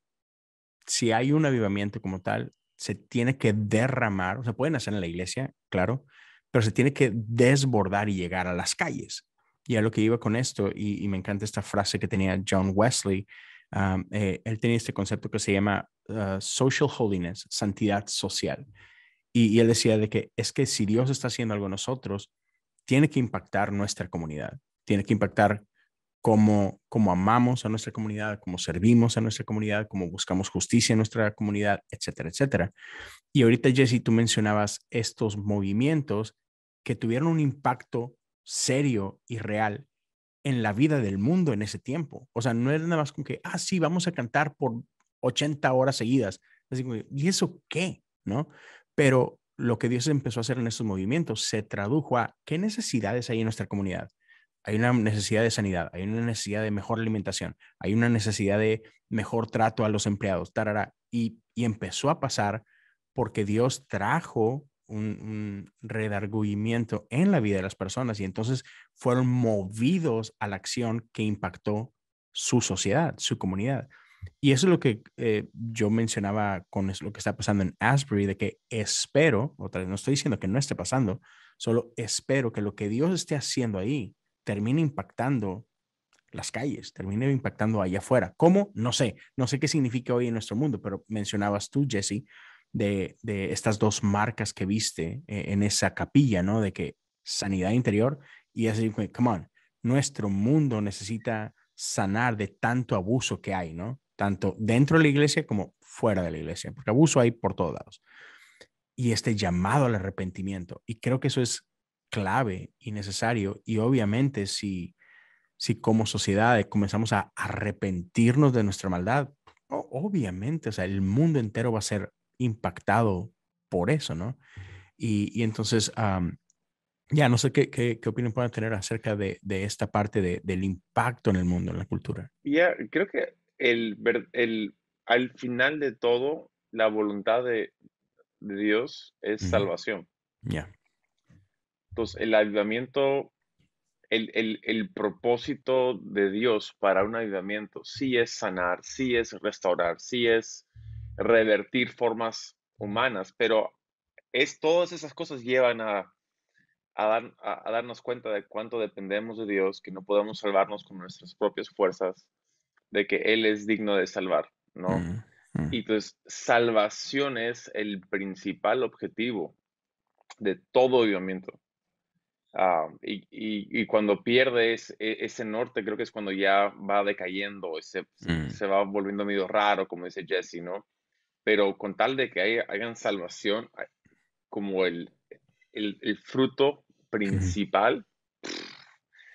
si hay un avivamiento como tal, se tiene que derramar, o sea, pueden hacer en la iglesia, claro, pero se tiene que desbordar y llegar a las calles. Y a lo que iba con esto, y, me encanta esta frase que tenía John Wesley, um, eh, él tenía este concepto que se llama uh, social holiness, santidad social. Y, él decía de que es que si Dios está haciendo algo en nosotros, tiene que impactar nuestra comunidad, tiene que impactar cómo, amamos a nuestra comunidad, cómo servimos a nuestra comunidad, cómo buscamos justicia en nuestra comunidad, etcétera, etcétera. Y ahorita, Jesse, tú mencionabas estos movimientos que tuvieron un impacto serio y real en la vida del mundo en ese tiempo. O sea, no era nada más con que, ah, sí, vamos a cantar por 80 horas seguidas. ¿y eso qué? ¿No? Pero lo que Dios empezó a hacer en estos movimientos se tradujo a qué necesidades hay en nuestra comunidad, hay una necesidad de sanidad, hay una necesidad de mejor alimentación, hay una necesidad de mejor trato a los empleados, tarara, y, empezó a pasar porque Dios trajo un, redargüimiento en la vida de las personas y entonces fueron movidos a la acción que impactó su sociedad, su comunidad. Y eso es lo que eh, yo mencionaba con lo que está pasando en Asbury, de que espero, otra vez, no estoy diciendo que no esté pasando, solo espero que lo que Dios esté haciendo ahí termina impactando las calles, termina impactando allá afuera. ¿Cómo? No sé. No sé qué significa hoy en nuestro mundo, pero mencionabas tú, Jesse, de, estas dos marcas que viste eh, en esa capilla, ¿no? De que sanidad interior y así, come on, nuestro mundo necesita sanar de tanto abuso que hay, ¿no? Tanto dentro de la iglesia como fuera de la iglesia, porque abuso hay por todos lados. Y este llamado al arrepentimiento. Y creo que eso es clave y necesario. Y obviamente si, si como sociedad comenzamos a arrepentirnos de nuestra maldad, obviamente, o sea, el mundo entero va a ser impactado por eso, ¿no? Y, y entonces, ya, no sé qué, qué, qué, opinión pueden tener acerca de, de esta parte de, del impacto en el mundo, en la cultura. Ya, creo que el, el, al final de todo, la voluntad de, Dios es salvación. Ya. Entonces, el avivamiento, el, propósito de Dios para un avivamiento, sí es sanar, sí es restaurar, sí es revertir formas humanas, pero es, todas esas cosas llevan a, darnos cuenta de cuánto dependemos de Dios, que no podemos salvarnos con nuestras propias fuerzas, de que Él es digno de salvar, ¿no? Y entonces, pues, salvación es el principal objetivo de todo avivamiento. Ah, y, cuando pierdes e, ese norte, creo que es cuando ya va decayendo, se, mm. se va volviendo medio raro, como dice Jesse, ¿no? Pero con tal de que hagan salvación, como el, fruto principal,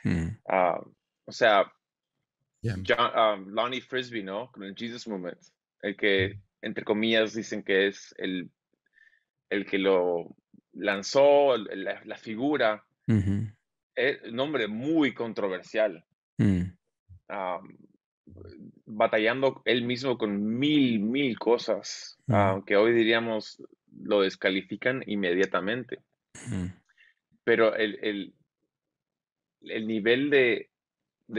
mm. ah, o sea, ah, Lonnie Frisbee, ¿no? Con el Jesus Movement, el que, entre comillas, dicen que es el, que lo lanzó, la figura es un hombre muy controversial. Mm. Ah, batallando él mismo con mil, mil cosas aunque ah, que hoy diríamos lo descalifican inmediatamente. Pero el, el, nivel de,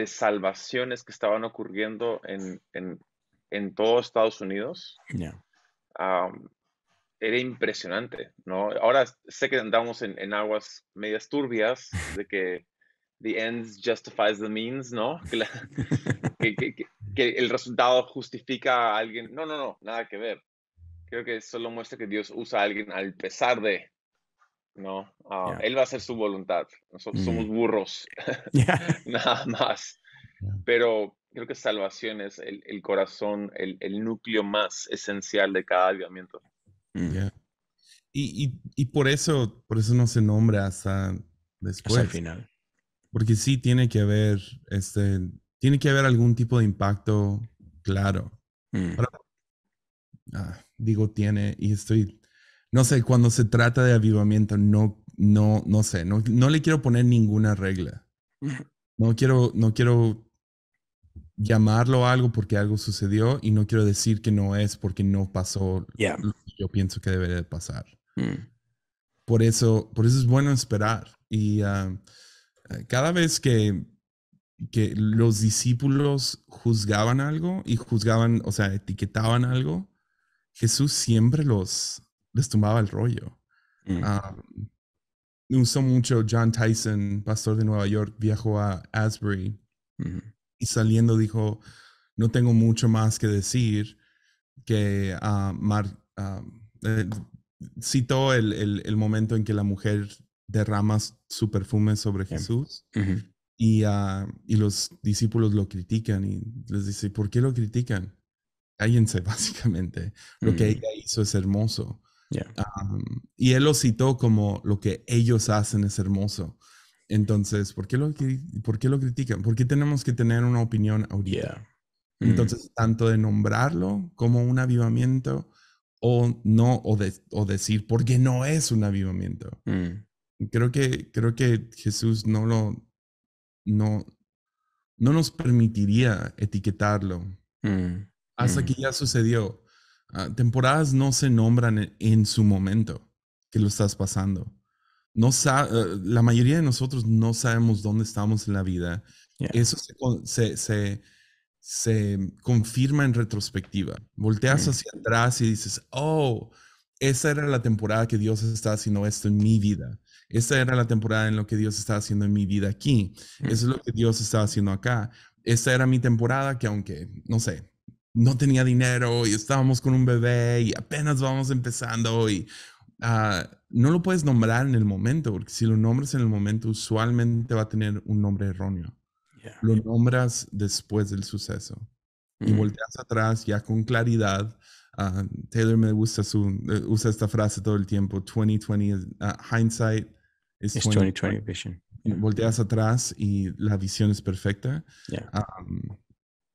salvaciones que estaban ocurriendo en, todos en Estados Unidos era impresionante, ¿no? Ahora sé que andamos en, en, aguas medias turbias, de que the ends justifies the means, ¿no? <laughs> Que, el resultado justifica a alguien. No, no, no, nada que ver. Creo que solo muestra que Dios usa a alguien al pesar de, ¿no? Ah, él va a hacer su voluntad. Nosotros mm. somos burros, <laughs> <laughs> nada más. Pero creo que salvación es el, el corazón, el, el núcleo más esencial de cada avivamiento. Mm. Y, por eso, por eso no se nombra hasta después. Hasta final. Porque sí tiene que haber este, tiene que haber algún tipo de impacto claro. Mm. Ah, digo tiene y estoy, no sé, cuando se trata de avivamiento, no, no, no sé, no, no le quiero poner ninguna regla. <laughs> No quiero, no quiero llamarlo algo porque algo sucedió y no quiero decir que no es porque no pasó lo que yo pienso que debería de pasar. Mm. Por, eso, por eso es bueno esperar. Y ah, cada vez que, que los discípulos juzgaban algo y juzgaban, o sea, etiquetaban algo, Jesús siempre los les tumbaba el rollo. Mm. Ah, me gustó mucho John Tyson, pastor de Nueva York, viajó a Asbury y saliendo dijo, no tengo mucho más que decir, que a ah, Mar, ah, eh, citó el, momento en que la mujer derrama su perfume sobre em, Jesús. Ah, y, los discípulos lo critican y les dice, ¿por qué lo critican? Cállense, <laughs> básicamente. Lo que mm. ella hizo es hermoso. y él lo citó como lo que ellos hacen es hermoso. Entonces, ¿por qué, lo, ¿por qué lo critican? ¿Por qué tenemos que tener una opinión ahorita? Mm. Entonces, tanto de nombrarlo como un avivamiento o no, o, de, decir, porque no es un avivamiento. Mm. Creo, que, creo que Jesús no lo, no, nos permitiría etiquetarlo mm. hasta que ya sucedió. Ah, temporadas no se nombran en su momento que lo estás pasando no eh, la mayoría de nosotros no sabemos dónde estamos en la vida. Eso se, se, confirma en retrospectiva. Volteas hacia atrás y dices, oh, esa era la temporada que Dios está haciendo esto en mi vida. esa era la temporada en lo que Dios está haciendo en mi vida aquí. Mm. Eso es lo que Dios está haciendo acá. esa era mi temporada que aunque, no sé, no tenía dinero y estábamos con un bebé y apenas vamos empezando y Ah, no lo puedes nombrar en el momento, porque si lo nombras en el momento, usualmente va a tener un nombre erróneo. Lo nombras después del suceso y volteas atrás ya con claridad. Ah, Taylor me gusta su, eh, usa esta frase todo el tiempo, 2020, ah, hindsight Es 2020. 2020 vision. Volteas atrás y la visión es perfecta.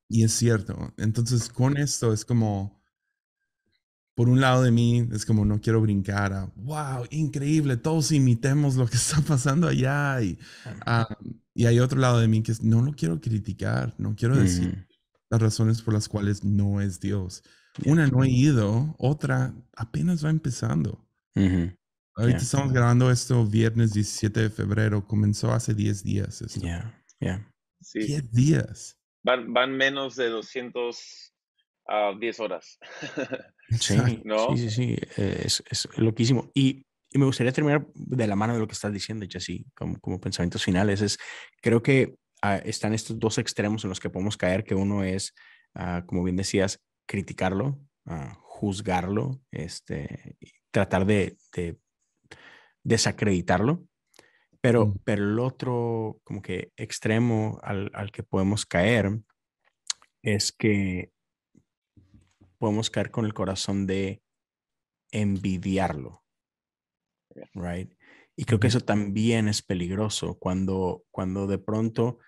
y es cierto. Entonces, con esto es como por un lado de mí es como no quiero brincar a, wow, increíble, todos imitemos lo que <laughs> está pasando allá. Y, y hay otro lado de mí que es, no lo quiero criticar, no quiero decir mm. las razones por las cuales no es Dios. Una no he ido, otra apenas va empezando. Ahorita estamos grabando esto viernes 17 de febrero, comenzó hace 10 días. Esto. ya. Sí. 10 días. Van, van menos de 200 a 10 horas. <laughs> Sí, sí, sí, eh, Es, es, loquísimo. Y, me gustaría terminar de la mano de lo que estás diciendo, Jessy, como, como pensamientos finales. Es, creo que ah, están estos dos extremos en los que podemos caer, que uno es, ah, como bien decías, criticarlo, ah, juzgarlo, este, tratar de, desacreditarlo. Pero, mm. pero el otro como que extremo al, al que podemos caer es que podemos caer con el corazón de envidiarlo. Right? Y creo que eso también es peligroso cuando, cuando de pronto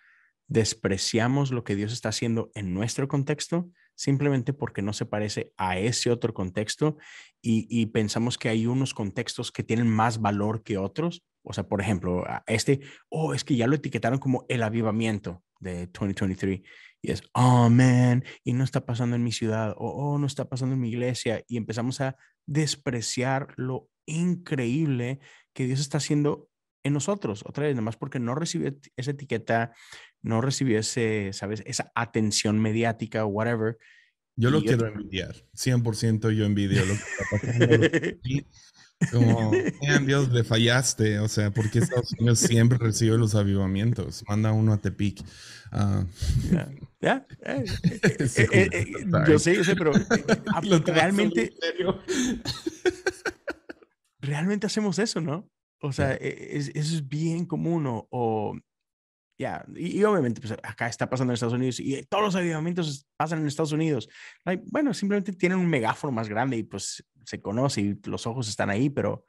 despreciamos lo que Dios está haciendo en nuestro contexto simplemente porque no se parece a ese otro contexto y, pensamos que hay unos contextos que tienen más valor que otros. O sea, por ejemplo, este, oh, es que ya lo etiquetaron como el avivamiento de 2023 y es, oh man, y no está pasando en mi ciudad, o oh, no está pasando en mi iglesia, y empezamos a despreciar lo increíble que Dios está haciendo en nosotros, otra vez, nomás porque no recibió e, esa etiqueta, no recibió ese, ¿sabes? Esa atención mediática o whatever. Yo lo quiero envidiar, 100% yo envidio lo que está pasando. <laughs> Como, Dios, le fallaste. O sea, porque Estados Unidos siempre recibe los avivamientos. Manda uno a Tepic. yo sé, yo sé, pero realmente. <laughs> Realmente hacemos eso, ¿no? O sea, e, e, eso es bien común. o ya, y, obviamente, pues acá está pasando en Estados Unidos y todos los avivamientos pasan en Estados Unidos. bueno, simplemente tienen un megáforo más grande y pues se conoce y los ojos están ahí, pero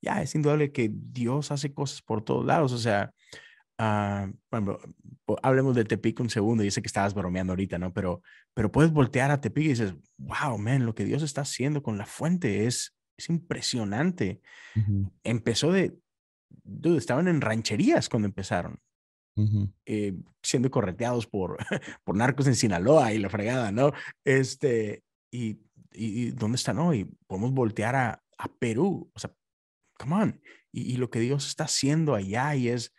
ya es indudable que Dios hace cosas por todos lados. O sea, ah, bueno, hablemos de Tepic un segundo. y sé que estabas bromeando ahorita, ¿no? Pero, pero puedes voltear a Tepic y dices, wow, man, lo que Dios está haciendo con la fuente es, es impresionante. Empezó de, dude, estaban en rancherías cuando empezaron. Eh, siendo correteados por, <laughs> por narcos en Sinaloa y la fregada, ¿no? Este, y, y ¿dónde están hoy? Podemos voltear a, a Perú, o sea, come on. Y, lo que Dios está haciendo allá y es,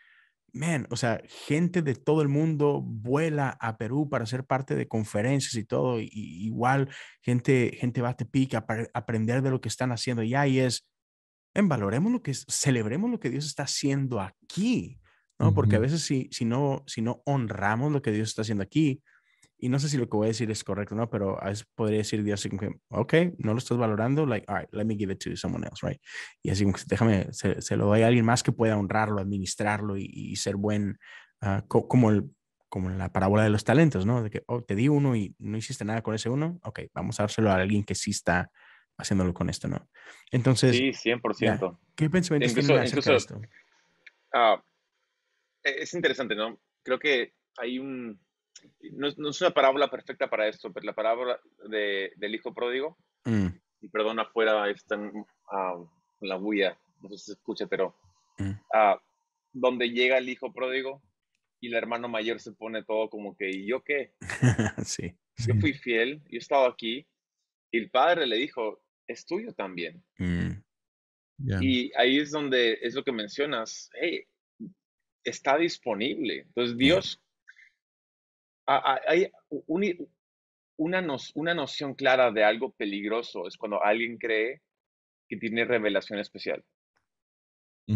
man, o sea, gente de todo el mundo vuela a Perú para ser parte de conferencias y todo. igual gente, gente va a pique a aprender de lo que están haciendo allá y es, en valoremos lo que celebremos lo que Dios está haciendo aquí. ¿no? Porque a veces si, si, no, si no honramos lo que Dios está haciendo aquí, y no sé si lo que voy a decir es correcto, ¿no? Pero a veces podría decir Dios, así como, ok, no lo estás valorando, like, all right, let me give it to someone else, right? Y así como, déjame, se, se, lo doy a alguien más que pueda honrarlo, administrarlo y, ser buen, ah, como el como la parábola de los talentos, ¿no? De que oh, te di uno y no hiciste nada con ese uno, ok, vamos a dárselo a alguien que sí está haciéndolo con esto, ¿no? Entonces. Sí, 100%. ¿Qué pensamientos incluso, acerca esto? Ah, e-, es interesante, ¿no? Creo que hay un... No, es una parábola perfecta para esto, pero la parábola del hijo pródigo, mm. y perdón, afuera están ah, la bulla, no sé si se escucha, pero mm. a ah, donde llega el hijo pródigo y el hermano mayor se pone todo como que, ¿y yo qué? <laughs> sí, Yo fui fiel, yo he estado aquí, y el padre le dijo, es tuyo también. Mm. Y ahí es donde es lo que mencionas, hey, está disponible. Entonces Dios, hay una, una noción clara de algo peligroso, es cuando alguien cree que tiene revelación especial.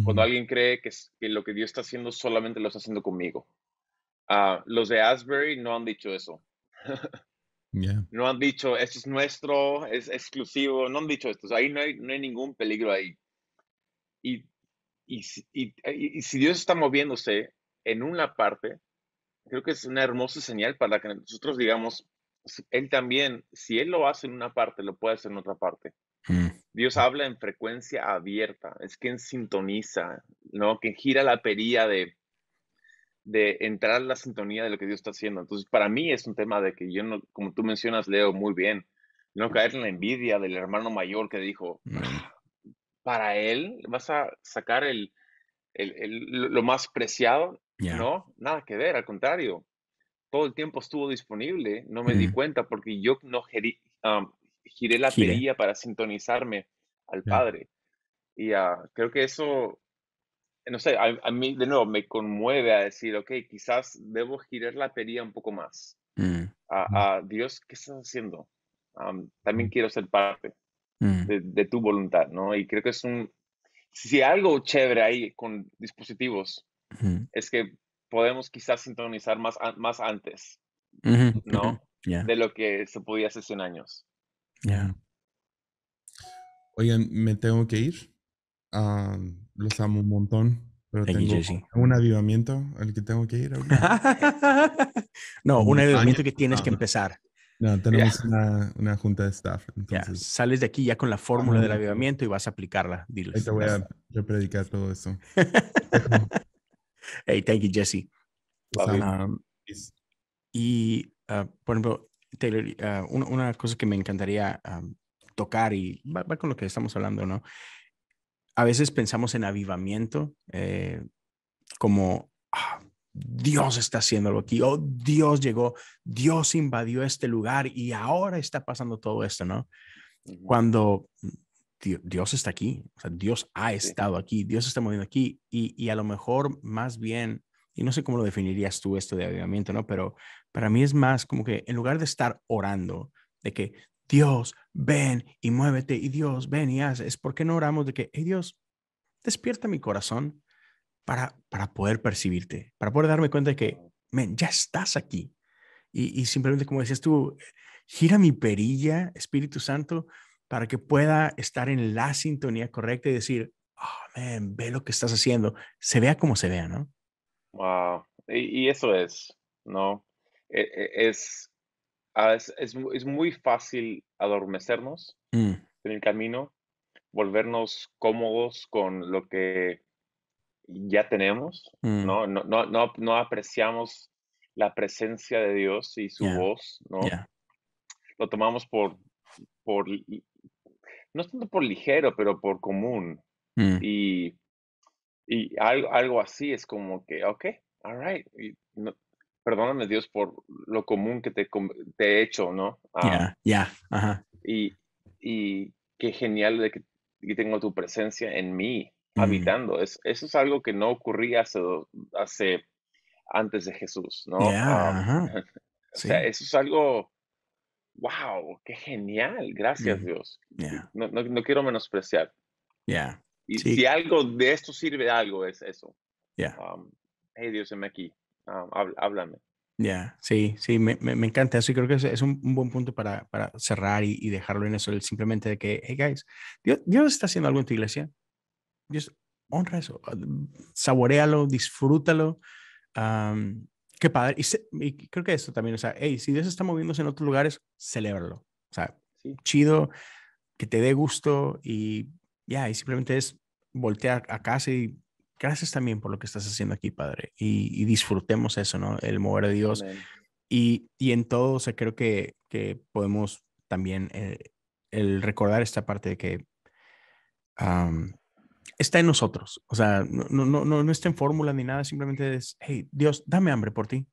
Cuando alguien cree que, que, lo que Dios está haciendo solamente lo está haciendo conmigo. Ah, los de Asbury no han dicho eso. <laughs> No han dicho, esto es nuestro, es exclusivo, no han dicho esto. ahí no hay, no hay ningún peligro ahí. Y y si, Dios está moviéndose en una parte, creo que es una hermosa señal para que nosotros digamos, Él también, si Él lo hace en una parte, lo puede hacer en otra parte. Mm. Dios habla en frecuencia abierta, es quien sintoniza, ¿no? Que gira la perilla de, de entrar en la sintonía de lo que Dios está haciendo. Entonces, para mí es un tema de que yo, no, como tú mencionas, leo muy bien, no caer en la envidia del hermano mayor que dijo, mm para él, vas a sacar lo más preciado. No, nada que ver, al contrario, todo el tiempo estuvo disponible, no me di cuenta porque yo no giré la perilla para sintonizarme al Padre. Y ah, creo que eso, no sé, a, mí de nuevo me conmueve a decir, ok, quizás debo girar la perilla un poco más. Mm. A, Dios, ¿qué estás haciendo? también mm. quiero ser parte. Mm. de, tu voluntad, ¿no? Y creo que es un, si algo chévere ahí con dispositivos, es que podemos quizás sintonizar más, más antes, ¿no? De lo que se podía Hacer en años. Oigan, me tengo que ir. los amo un montón. Pero tengo un avivamiento al que tengo que ir. <laughs> no, un avivamiento que tienes que empezar. No, tenemos una, junta de staff. Entonces. Sales de aquí ya con la fórmula del avivamiento y vas a aplicarla. Dilo Ahí te voy a, yo predicar todo eso. <laughs> hey, thank you, Jesse. Pues, um, y, uh, por ejemplo, Taylor, uh, una, cosa que me encantaría um, tocar y va, con lo que estamos hablando, ¿no? A veces pensamos en avivamiento eh, como ah, Dios está haciéndolo aquí, o oh, Dios llegó, Dios invadió este lugar y ahora está pasando todo esto, ¿no? Cuando Dios está aquí, o sea, Dios ha estado aquí, Dios está moviendo aquí y, a lo mejor más bien, y no sé cómo lo definirías tú esto de avivamiento, ¿no? Pero para mí es más como que en lugar de estar orando, de que Dios, ven y muévete y Dios, ven y haz, es porque no oramos de que, Dios, despierta mi corazón, para, poder percibirte, para poder darme cuenta de que, men, ya estás aquí. Y, simplemente, como decías tú, gira mi perilla, Espíritu Santo, para que pueda estar en la sintonía correcta y decir, oh, ve lo que estás haciendo, se vea como se vea, ¿no? Wow, y, eso es, ¿no? E, e, es, ah, es, muy fácil adormecernos mm. en el camino, volvernos cómodos con lo que ya tenemos, mm. No, no, apreciamos la presencia de Dios y su voz, ¿no? Lo tomamos por, por, no tanto por ligero, pero por común. Mm. Y, y algo, algo, así es como que, ok, all right, perdóname Dios por lo común que te, he hecho, ¿no? Ah. ya, y, y qué genial de que tengo tu presencia en mí, habitando. Es, eso es algo que no ocurría hace, antes de Jesús, ¿no? <laughs> sea, eso es algo, wow, qué genial, gracias Dios. No, quiero menospreciar. Y si algo de esto sirve algo, es eso. ya hey Dios, me aquí, háblame. Ya, sí, sí, me, encanta eso y creo que es, un, buen punto para, para cerrar y, dejarlo en eso, simplemente de que, hey guys, Dios, Dios está haciendo algo en tu iglesia, Dios, honra eso, ah, saborealo, disfrútalo. qué padre. Y, creo que eso también, o sea, hey, si Dios está moviéndose en otros lugares, celébralo. O sea, chido, que te dé gusto y ya, y simplemente es voltear a casa y gracias también por lo que estás haciendo aquí, Padre. Y, disfrutemos eso, ¿no? El mover de Dios. Y, y, en todo, o sea, creo que, que podemos también eh, el, recordar esta parte de que está en nosotros. O sea, no, no, no, no está en fórmula ni nada, simplemente es, hey, Dios, dame hambre por ti.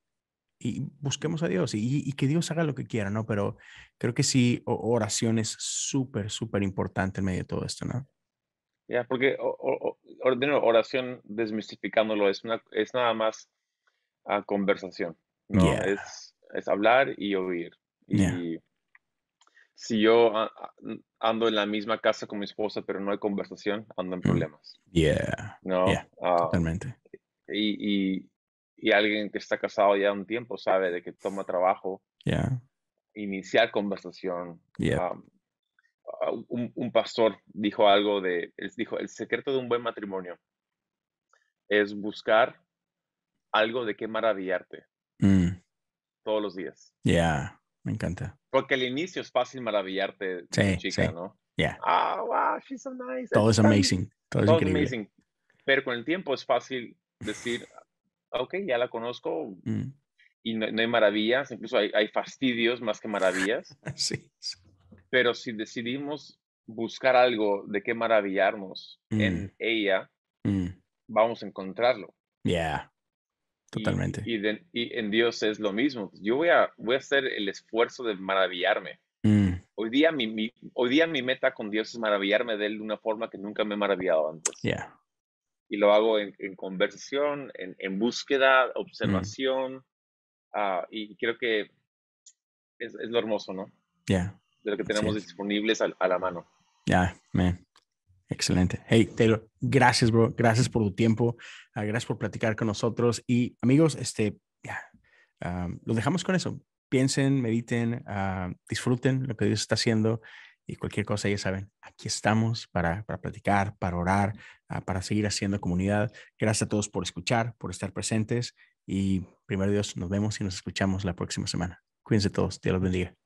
Y busquemos a Dios y, que Dios haga lo que quiera, ¿no? Pero creo que sí, oración es súper, súper importante en medio de todo esto, ¿no? Ya, porque o, oración, desmistificándolo, es, es nada más a ah, conversación, ¿no? Es, hablar y oír. Y, si yo ando en la misma casa con mi esposa, pero no hay conversación, ando en mm. problemas. Yeah. No. Ah, totalmente. Y, y, alguien que está casado ya un tiempo sabe de que toma trabajo. Yeah. Iniciar conversación. Yeah. un, pastor dijo algo de, él dijo, el secreto de un buen matrimonio es buscar algo de qué maravillarte mm. todos los días. Yeah. Me encanta. Porque el inicio es fácil maravillarte de sí, chica, sí. ¿no? Ah, wow, she's so nice. Todo es amazing. Todo, es increíble. Pero con el tiempo es fácil decir, ok, ya la conozco mm. y no, hay maravillas, incluso hay, fastidios más que maravillas. <laughs> sí, Pero si decidimos buscar algo de qué maravillarnos en mm. ella, mm. vamos a encontrarlo. Yeah. Totalmente. Y, en Dios es lo mismo. Yo voy a, voy a hacer el esfuerzo de maravillarme. Mm. Hoy, día mi, hoy día mi meta con Dios es maravillarme de Él de una forma que nunca me he maravillado antes. Y lo hago en, en conversación, en, en, búsqueda, observación. Mm. Ah, y creo que es, lo hermoso, ¿no? De lo que tenemos disponibles a, la mano. Ya, yeah, Excelente. Hey, Taylor, gracias, bro. Gracias por tu tiempo. Ah, gracias por platicar con nosotros. Y amigos, este, ya, lo dejamos con eso. Piensen, mediten, ah, disfruten lo que Dios está haciendo y cualquier cosa, ya saben, aquí estamos para, para platicar, para orar, ah, para seguir haciendo comunidad. Gracias a todos por escuchar, por estar presentes y primero Dios, nos vemos y nos escuchamos la próxima semana. Cuídense todos. Dios los bendiga.